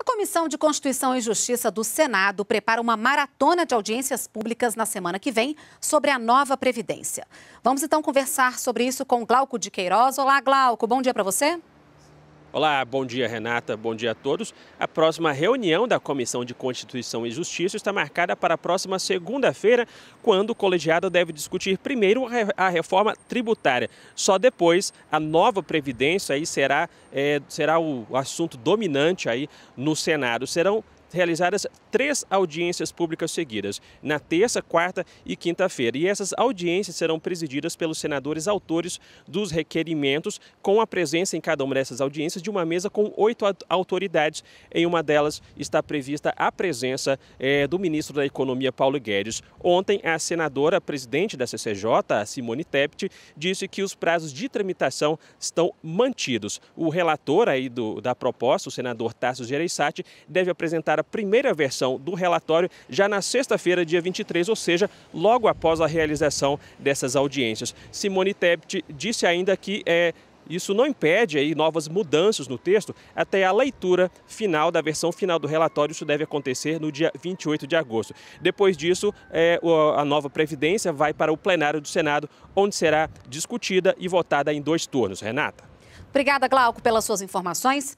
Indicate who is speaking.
Speaker 1: A Comissão de Constituição e Justiça do Senado prepara uma maratona de audiências públicas na semana que vem sobre a nova Previdência. Vamos então conversar sobre isso com Glauco de Queiroz. Olá, Glauco, bom dia para você.
Speaker 2: Olá, bom dia Renata, bom dia a todos. A próxima reunião da Comissão de Constituição e Justiça está marcada para a próxima segunda-feira, quando o colegiado deve discutir primeiro a reforma tributária. Só depois a nova previdência aí será, é, será o assunto dominante aí no Senado. Serão realizadas três audiências públicas seguidas, na terça, quarta e quinta-feira. E essas audiências serão presididas pelos senadores autores dos requerimentos, com a presença em cada uma dessas audiências de uma mesa com oito autoridades. Em uma delas está prevista a presença é, do ministro da Economia, Paulo Guedes. Ontem, a senadora presidente da CCJ, Simone Tebet, disse que os prazos de tramitação estão mantidos. O relator aí do, da proposta, o senador Tasso Gereissati, deve apresentar a primeira versão do relatório já na sexta-feira, dia 23, ou seja, logo após a realização dessas audiências. Simone Tebet disse ainda que é, isso não impede aí novas mudanças no texto até a leitura final da versão final do relatório. Isso deve acontecer no dia 28 de agosto. Depois disso, é, a nova Previdência vai para o plenário do Senado, onde será discutida e votada em dois turnos. Renata.
Speaker 1: Obrigada, Glauco, pelas suas informações.